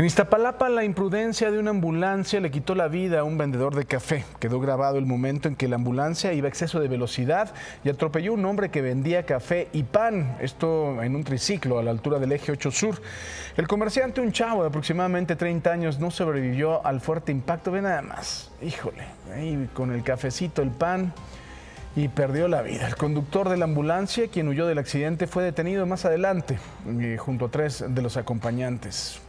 En Iztapalapa, la imprudencia de una ambulancia le quitó la vida a un vendedor de café. Quedó grabado el momento en que la ambulancia iba a exceso de velocidad y atropelló a un hombre que vendía café y pan, esto en un triciclo a la altura del eje 8 Sur. El comerciante, un chavo de aproximadamente 30 años, no sobrevivió al fuerte impacto. Ve nada más, híjole, ahí con el cafecito, el pan y perdió la vida. El conductor de la ambulancia, quien huyó del accidente, fue detenido más adelante eh, junto a tres de los acompañantes.